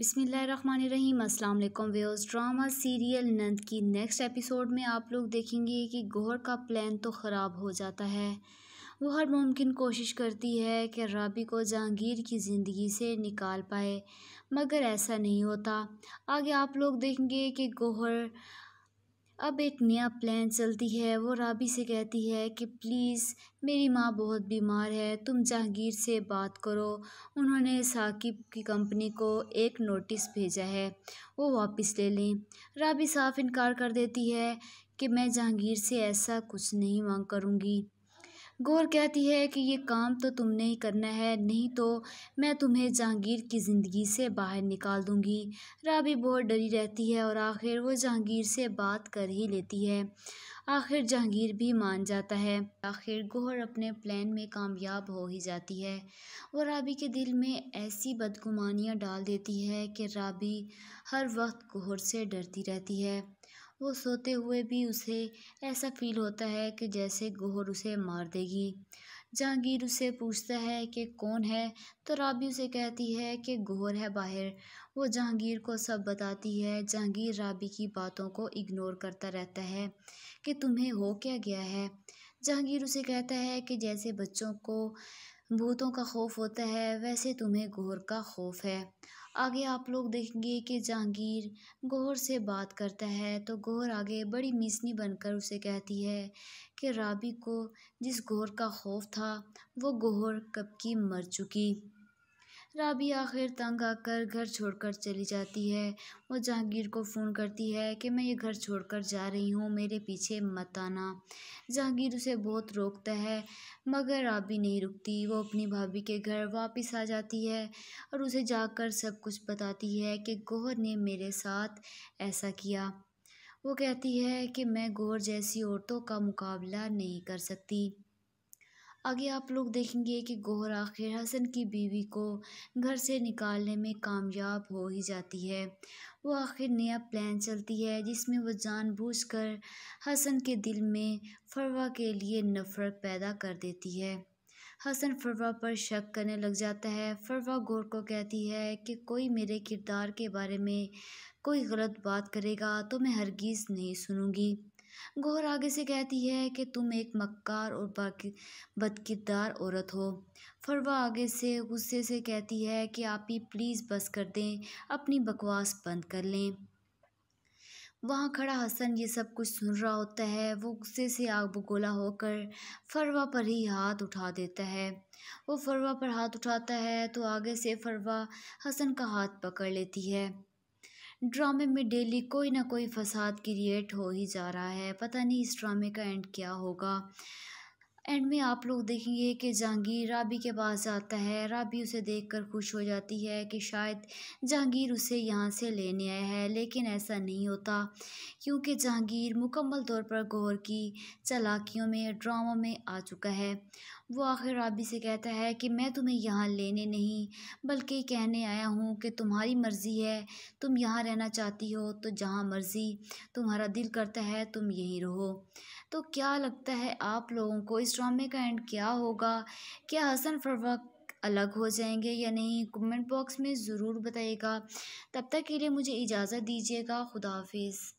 बिसमीम अल्लाम व्यवर्स drama serial नंद की नेक्स्ट एपिसोड में आप लोग देखेंगे कि गोहर का प्लान तो ख़राब हो जाता है वो हर मुमकिन कोशिश करती है कि राबी को जहांगीर की ज़िंदगी से निकाल पाए मगर ऐसा नहीं होता आगे आप लोग देखेंगे कि गौहर अब एक नया प्लान चलती है वो राबी से कहती है कि प्लीज़ मेरी माँ बहुत बीमार है तुम जहांगीर से बात करो उन्होंने साकिब की कंपनी को एक नोटिस भेजा है वो वापस ले लें राबी साफ इनकार कर देती है कि मैं जहांगीर से ऐसा कुछ नहीं मांग करूँगी गौर कहती है कि ये काम तो तुमने ही करना है नहीं तो मैं तुम्हें जहांगीर की ज़िंदगी से बाहर निकाल दूंगी राबी बहुत डरी रहती है और आखिर वो जहांगीर से बात कर ही लेती है आखिर जहांगीर भी मान जाता है आखिर गोहर अपने प्लान में कामयाब हो ही जाती है वो राबी के दिल में ऐसी बदगुमानियाँ डाल देती है कि राबी हर वक्त गोहर से डरती रहती है वो सोते हुए भी उसे ऐसा फील होता है कि जैसे गोहर उसे मार देगी जहांगीर उसे पूछता है कि कौन है तो राबी उसे कहती है कि गोहर है बाहर वो जहांगीर को सब बताती है जहांगीर राबी की बातों को इग्नोर करता रहता है कि तुम्हें हो क्या गया है जहांगीर उसे कहता है कि जैसे बच्चों को भूतों का खौफ होता है वैसे तुम्हें गौर का खौफ है आगे आप लोग देखेंगे कि जहांगीर गौर से बात करता है तो गौर आगे बड़ी मिसनी बनकर उसे कहती है कि राबी को जिस गौर का खौफ था वो गौर कब की मर चुकी राबी आखिर तंग आकर घर छोड़कर चली जाती है वो जहांगीर को फ़ोन करती है कि मैं ये घर छोड़कर जा रही हूँ मेरे पीछे मत आना जहांगीर उसे बहुत रोकता है मगर राबी नहीं रुकती वो अपनी भाभी के घर वापस आ जाती है और उसे जाकर सब कुछ बताती है कि गोहर ने मेरे साथ ऐसा किया वो कहती है कि मैं गोहर जैसी औरतों का मुकाबला नहीं कर सकती आगे आप लोग देखेंगे कि गोहरा आखिर हसन की बीवी को घर से निकालने में कामयाब हो ही जाती है वो आखिर नया प्लान चलती है जिसमें वो जानबूझकर हसन के दिल में फरवा के लिए नफरत पैदा कर देती है हसन फरवा पर शक करने लग जाता है फरवा गौर को कहती है कि कोई मेरे किरदार के बारे में कोई गलत बात करेगा तो मैं हरगिज़ नहीं सुनूंगी गोहर आगे से कहती है कि तुम एक मक्कार और बाकी बदकिरदार औरत हो फरवा आगे से गुस्से से कहती है कि आप ही प्लीज़ बस कर दें अपनी बकवास बंद कर लें वहाँ खड़ा हसन ये सब कुछ सुन रहा होता है वो गुस्से से आग बगोला होकर फरवा पर ही हाथ उठा देता है वो फरवा पर हाथ उठाता है तो आगे से फरवा हसन का हाथ पकड़ लेती है ड्रामे में डेली कोई ना कोई फसाद क्रिएट हो ही जा रहा है पता नहीं इस ड्रामे का एंड क्या होगा एंड में आप लोग देखेंगे कि जहांगीर राबी के पास आता है राबी उसे देखकर खुश हो जाती है कि शायद जहांगीर उसे यहाँ से लेने आया है लेकिन ऐसा नहीं होता क्योंकि जहांगीर मुकम्मल तौर पर गौर की चलाकियों में ड्रामों में आ चुका है वो आखिर राबी से कहता है कि मैं तुम्हें यहाँ लेने नहीं बल्कि कहने आया हूँ कि तुम्हारी मर्ज़ी है तुम यहाँ रहना चाहती हो तो जहाँ मर्ज़ी तुम्हारा दिल करता है तुम यहीं रहो तो क्या लगता है आप लोगों को इस ड्रामे का एंड क्या होगा क्या हसन फरवक अलग हो जाएंगे या नहीं कमेंट बॉक्स में ज़रूर बताइएगा तब तक के लिए मुझे इजाज़त दीजिएगा खुदाफिज